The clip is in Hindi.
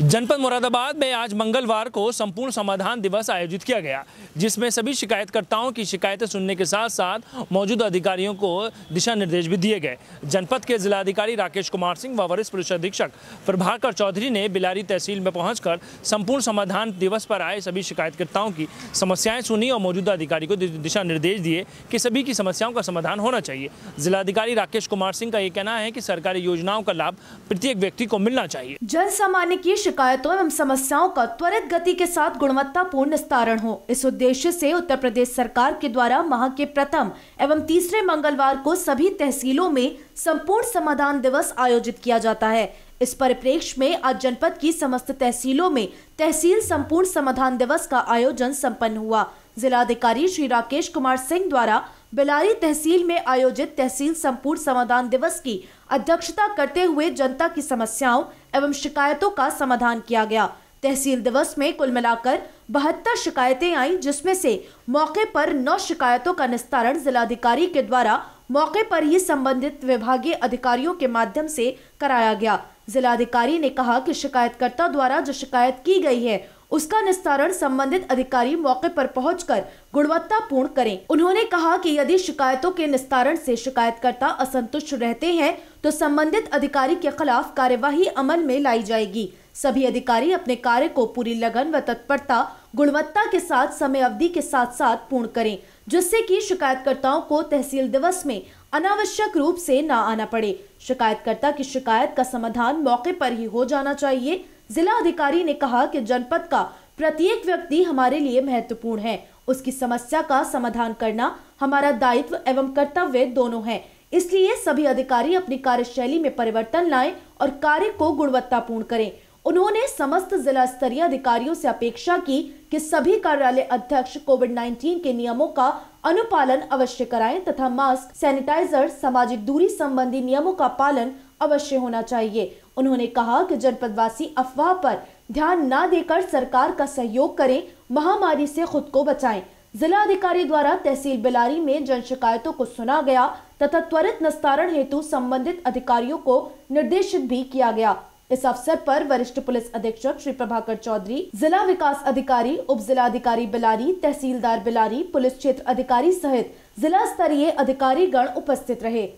जनपद मुरादाबाद में आज मंगलवार को संपूर्ण समाधान दिवस आयोजित किया गया जिसमें सभी शिकायतकर्ताओं की शिकायतें सुनने के साथ साथ मौजूदा अधिकारियों को दिशा निर्देश भी दिए गए जनपद के जिलाधिकारी राकेश कुमार सिंह व वरिष्ठ पुलिस अधीक्षक प्रभाकर चौधरी ने बिलारी तहसील में पहुंचकर संपूर्ण समाधान दिवस पर आए सभी शिकायतकर्ताओं की समस्याएं सुनी और मौजूदा अधिकारी को दिशा निर्देश दिए कि सभी की समस्याओं का समाधान होना चाहिए जिलाधिकारी राकेश कुमार सिंह का ये कहना है कि सरकारी योजनाओं का लाभ प्रत्येक व्यक्ति को मिलना चाहिए जन सामान्य की शिकायतों एवं समस्याओं का त्वरित गति के साथ गुणवत्तापूर्ण निस्तारण हो इस उद्देश्य से उत्तर प्रदेश सरकार के द्वारा माह के प्रथम एवं तीसरे मंगलवार को सभी तहसीलों में संपूर्ण समाधान दिवस आयोजित किया जाता है इस परिप्रेक्ष्य में आज जनपद की समस्त तहसीलों में तहसील संपूर्ण समाधान दिवस का आयोजन सम्पन्न हुआ जिलाधिकारी श्री राकेश कुमार सिंह द्वारा बेलारी तहसील में आयोजित तहसील संपूर्ण समाधान दिवस की अध्यक्षता करते हुए जनता की समस्याओं एवं शिकायतों का समाधान किया गया तहसील दिवस में कुल मिलाकर बहत्तर शिकायतें आईं जिसमें से मौके पर नौ शिकायतों का निस्तारण जिलाधिकारी के द्वारा मौके पर ही संबंधित विभागीय अधिकारियों के माध्यम से कराया गया जिलाधिकारी ने कहा कि शिकायतकर्ता द्वारा जो शिकायत की गई है उसका निस्तारण संबंधित अधिकारी मौके पर पहुंचकर गुणवत्तापूर्ण करें उन्होंने कहा कि यदि शिकायतों के निस्तारण से शिकायतकर्ता असंतुष्ट रहते हैं तो संबंधित अधिकारी के खिलाफ कार्यवाही अमल में लाई जाएगी सभी अधिकारी अपने कार्य को पूरी लगन व तत्परता गुणवत्ता के साथ समय अवधि के साथ साथ पूर्ण करें जिससे कि शिकायतकर्ताओं को तहसील दिवस में अनावश्यक रूप से न आना पड़े शिकायतकर्ता की शिकायत का समाधान मौके पर ही हो जाना चाहिए जिला अधिकारी ने कहा कि जनपद का प्रत्येक व्यक्ति हमारे लिए महत्वपूर्ण है उसकी समस्या का समाधान करना हमारा दायित्व एवं कर्तव्य दोनों है इसलिए सभी अधिकारी अपनी कार्यशैली में परिवर्तन लाएं और कार्य को गुणवत्तापूर्ण करें उन्होंने समस्त जिला स्तरीय अधिकारियों से अपेक्षा की कि सभी कार्यालय अध्यक्ष कोविड 19 के नियमों का अनुपालन अवश्य कराएं तथा मास्क सैनिटाइजर सामाजिक दूरी संबंधी नियमों का पालन अवश्य होना चाहिए उन्होंने कहा कि जनपदवासी अफवाह पर ध्यान न देकर सरकार का सहयोग करें महामारी से खुद को बचाएं जिला अधिकारी द्वारा तहसील बिलारी में जन शिकायतों को सुना गया तथा त्वरित निस्तारण हेतु संबंधित अधिकारियों को निर्देशित भी किया गया इस अवसर पर वरिष्ठ पुलिस अधीक्षक श्री प्रभाकर चौधरी जिला विकास अधिकारी उप जिला अधिकारी बिलारी तहसीलदार बिलारी पुलिस क्षेत्र अधिकारी सहित जिला स्तरीय अधिकारी गण उपस्थित रहे